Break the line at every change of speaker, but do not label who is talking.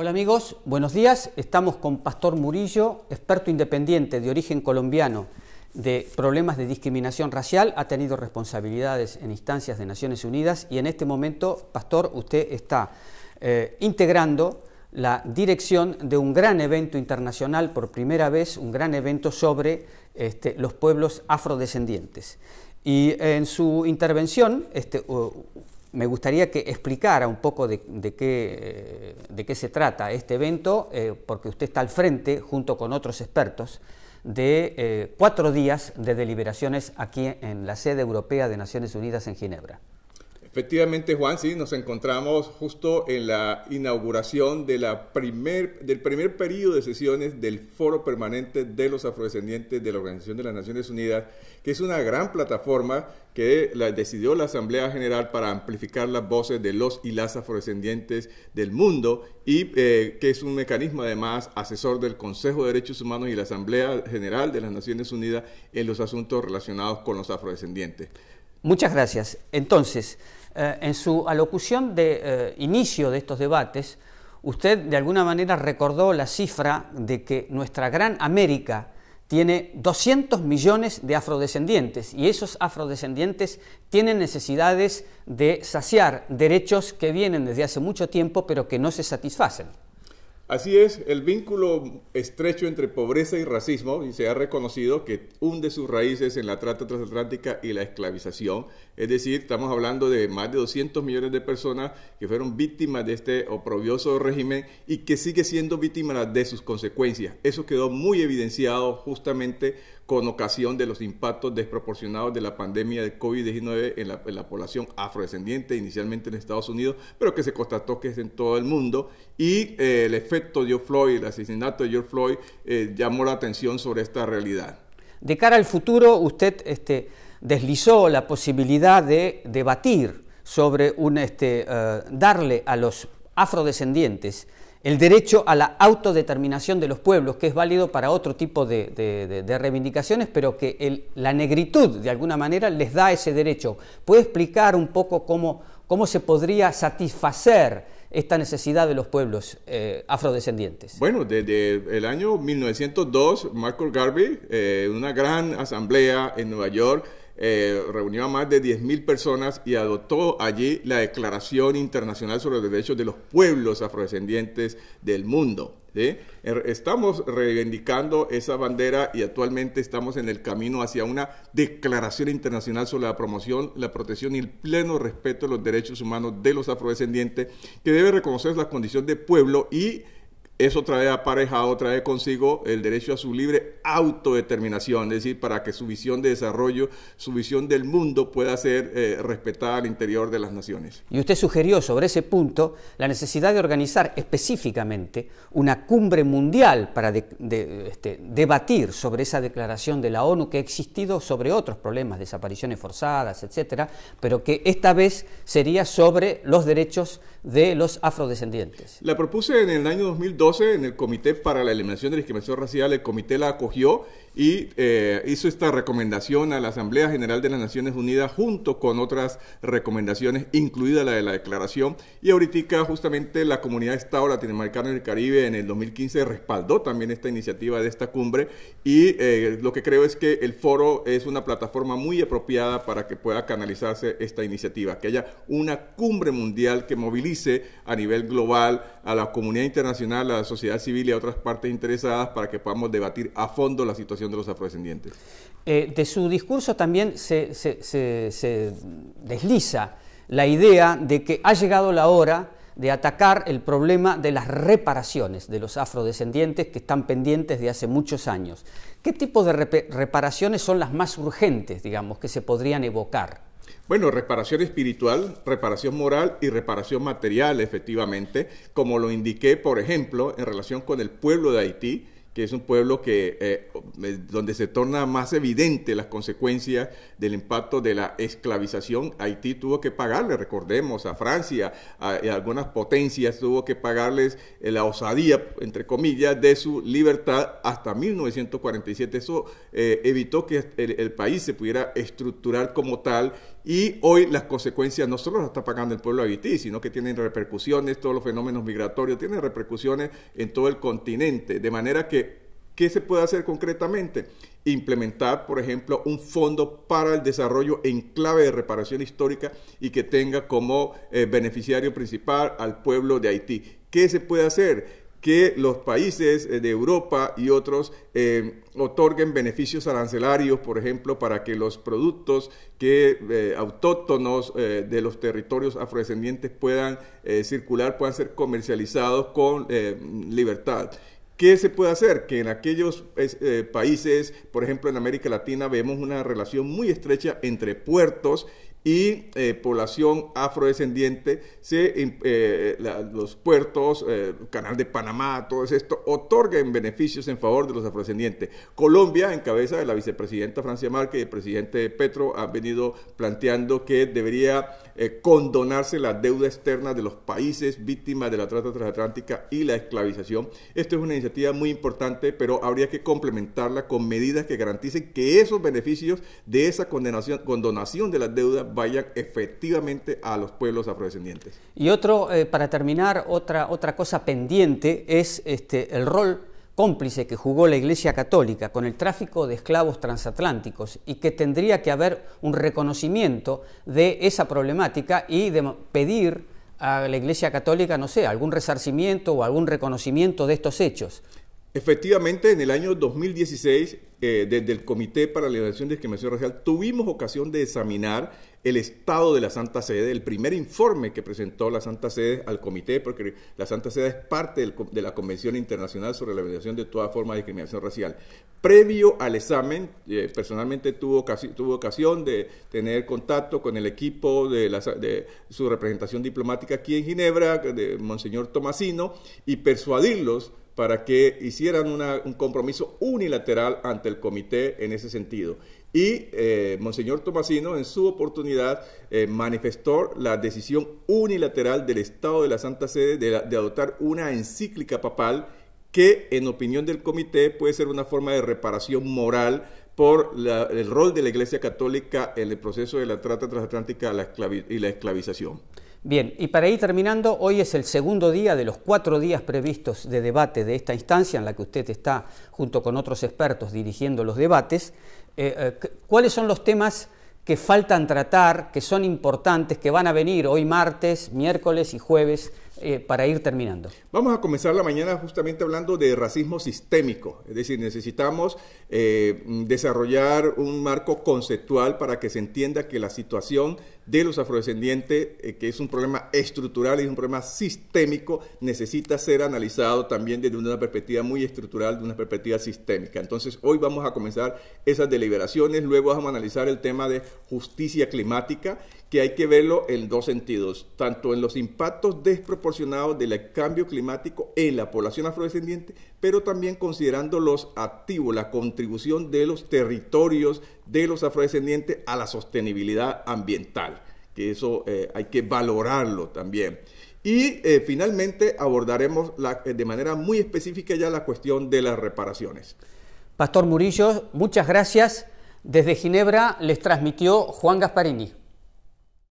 Hola amigos, buenos días. Estamos con Pastor Murillo, experto independiente de origen colombiano de problemas de discriminación racial, ha tenido responsabilidades en instancias de Naciones Unidas y en este momento, Pastor, usted está eh, integrando la dirección de un gran evento internacional, por primera vez, un gran evento sobre este, los pueblos afrodescendientes. Y en su intervención, este, me gustaría que explicara un poco de, eh, qué, se trata este evento, eh, porque usted está al frente, junto con otros expertos, de eh, cuatro días de deliberaciones aquí en la sede europea de Naciones Unidas en Ginebra.
Efectivamente, Juan, sí, nos encontramos justo en la inauguración de del primer periodo de sesiones del Foro Permanente de los Afrodescendientes de la Organización de las Naciones Unidas, que es una gran plataforma que la, decidió la Asamblea General para amplificar las voces de los y las afrodescendientes del mundo y eh, que es un mecanismo además asesor del Consejo de Derechos Humanos y la Asamblea General de las Naciones Unidas en los asuntos relacionados con los afrodescendientes.
Muchas gracias. Entonces, eh, en su alocución de eh, inicio de estos debates, usted de alguna manera recordó la cifra de que nuestra gran América tiene 200 millones de afrodescendientes y esos afrodescendientes tienen necesidades de saciar derechos que vienen desde hace mucho tiempo pero que no se satisfacen.
Así es, el vínculo estrecho entre pobreza y racismo y se ha reconocido que hunde sus raíces en la trata transatlántica y la esclavización. Es decir, estamos hablando de más de 200 millones de personas que fueron víctimas de este oprobioso régimen y que sigue siendo víctimas de sus consecuencias. Eso quedó muy evidenciado justamente con ocasión de los impactos desproporcionados de la pandemia de COVID-19 en la, población afrodescendiente, inicialmente en Estados Unidos, pero que se constató que es en todo el mundo. Y eh, el efecto de George Floyd, el asesinato de George Floyd, eh, llamó la atención sobre esta realidad.
De cara al futuro, usted este, deslizó la posibilidad de debatir sobre este, eh, darle a los afrodescendientes el derecho a la autodeterminación de los pueblos, que es válido para otro tipo de, reivindicaciones, pero que el, la negritud de alguna manera les da ese derecho. ¿Puede explicar un poco cómo, cómo se podría satisfacer esta necesidad de los pueblos
eh, afrodescendientes? Bueno, desde el año 1902, Michael Garvey, eh, en una gran asamblea en Nueva York, eh, reunió a más de 10.000 personas y adoptó allí la Declaración Internacional sobre los Derechos de los Pueblos Afrodescendientes del Mundo. Er, estamos reivindicando esa bandera y actualmente estamos en el camino hacia una Declaración Internacional sobre la promoción, la protección y el pleno respeto de los derechos humanos de los afrodescendientes, que debe reconocer la condición de pueblo y eso trae aparejado, trae consigo el derecho a su libre autodeterminación, es decir, para que su visión de desarrollo, su visión del mundo pueda ser eh, respetada al interior de las naciones.
Y usted sugirió sobre ese punto la necesidad de organizar específicamente una cumbre mundial para este, debatir sobre esa declaración de la ONU que ha existido sobre otros problemas, desapariciones forzadas, etcétera, pero que esta vez sería sobre los derechos de los afrodescendientes. La propuse en
el año 2012 en el Comité para la Eliminación de la Discriminación Racial, el comité la acogió y eh, hizo esta recomendación a la Asamblea General de las Naciones Unidas junto con otras recomendaciones, incluida la de la declaración. Y ahorita justamente la comunidad de Estado latinoamericana el Caribe en el 2015 respaldó también esta iniciativa de esta cumbre y eh, lo que creo es que el foro es una plataforma muy apropiada para que pueda canalizarse esta iniciativa, que haya una cumbre mundial que movilice a nivel global a la comunidad internacional, a la sociedad civil y a otras partes interesadas para que podamos debatir a fondo la situación de los afrodescendientes.
Eh, de su discurso también se, se desliza la idea de que ha llegado la hora de atacar el problema de las reparaciones de los afrodescendientes que están pendientes de hace muchos años. ¿Qué tipo de reparaciones son las más urgentes, digamos, que se podrían evocar? Bueno, reparación
espiritual, reparación moral y reparación material, efectivamente, como lo indiqué, por ejemplo, en relación con el pueblo de Haití, que es un pueblo que, eh, donde se torna más evidente las consecuencias del impacto de la esclavización. Haití tuvo que pagarle, recordemos, a Francia, a, algunas potencias tuvo que pagarles eh, la osadía, entre comillas, de su libertad hasta 1947. Eso eh, evitó que el, país se pudiera estructurar como tal y hoy las consecuencias no solo las está pagando el pueblo de Haití, sino que tienen repercusiones, todos los fenómenos migratorios tienen repercusiones en todo el continente. De manera que ¿Qué se puede hacer concretamente? Implementar, por ejemplo, un fondo para el desarrollo en clave de reparación histórica y que tenga como eh, beneficiario principal al pueblo de Haití. ¿Qué se puede hacer? que los países eh, de Europa y otros eh, otorguen beneficios arancelarios, por ejemplo, para que los productos que, autóctonos de los territorios afrodescendientes puedan circular, puedan ser comercializados con libertad. ¿Qué se puede hacer? Que en aquellos eh, países, por ejemplo en América Latina, vemos una relación muy estrecha entre puertos y eh, población afrodescendiente, se, em, eh, los puertos, el eh, canal de Panamá, todo esto, otorguen beneficios en favor de los afrodescendientes. Colombia, en cabeza de la vicepresidenta Francia Márquez y el presidente Petro, ha venido planteando que debería condonarse la deuda externa de los países víctimas de la trata transatlántica y la esclavización. Esto es una iniciativa muy importante, pero habría que complementarla con medidas que garanticen que esos beneficios de esa condenación, condonación de las deudas vayan efectivamente a los pueblos afrodescendientes.
Y otro, eh, para terminar, otra, otra cosa pendiente es este, el rol cómplice que jugó la Iglesia Católica con el tráfico de esclavos transatlánticos y que tendría que haber un reconocimiento de esa problemática y de pedir a la Iglesia Católica, no sé, algún resarcimiento o algún reconocimiento de estos hechos.
Efectivamente, en el año 2016, eh, desde el Comité para la Eliminación de Discriminación Racial, tuvimos ocasión de examinar el estado de la Santa Sede, el primer informe que presentó la Santa Sede al Comité, porque la Santa Sede es parte de la Convención Internacional sobre la Eliminación de toda forma de discriminación racial. Previo al examen, eh, personalmente tuvo, tuvo ocasión de tener contacto con el equipo de, de su representación diplomática aquí en Ginebra, de Monseñor Tomasino, y persuadirlos para que hicieran un compromiso unilateral ante el comité en ese sentido. Y eh, Monseñor Tomasino, en su oportunidad, eh, manifestó la decisión unilateral del Estado de la Santa Sede de, adoptar una encíclica papal que, en opinión del comité, puede ser una forma de reparación moral por el rol de la Iglesia Católica en el proceso de la trata transatlántica y
la esclavización. Bien, y para ir terminando, hoy es el segundo día de los cuatro días previstos de debate de esta instancia en la que usted está junto con otros expertos dirigiendo los debates. Eh, eh, ¿Cuáles son los temas que faltan tratar, que son importantes, que van a venir hoy martes, miércoles y jueves eh, para ir terminando. Vamos a comenzar
la mañana justamente hablando de racismo sistémico, es decir, necesitamos eh, desarrollar un marco conceptual para que se entienda que la situación de los afrodescendientes, eh, que es un problema estructural y un problema sistémico, necesita ser analizado también desde una perspectiva muy estructural, de una perspectiva sistémica. Entonces, hoy vamos a comenzar esas deliberaciones, luego vamos a analizar el tema de justicia climática, que hay que verlo en dos sentidos, tanto en los impactos desproporcionados, del cambio climático en la población afrodescendiente, pero también considerando los activos, la contribución de los territorios de los afrodescendientes a la sostenibilidad ambiental, que eso eh, hay que valorarlo también. Y eh, finalmente abordaremos eh, de manera muy específica ya la cuestión de las reparaciones.
Pastor Murillo, muchas gracias. Desde Ginebra les transmitió Juan Gasparini.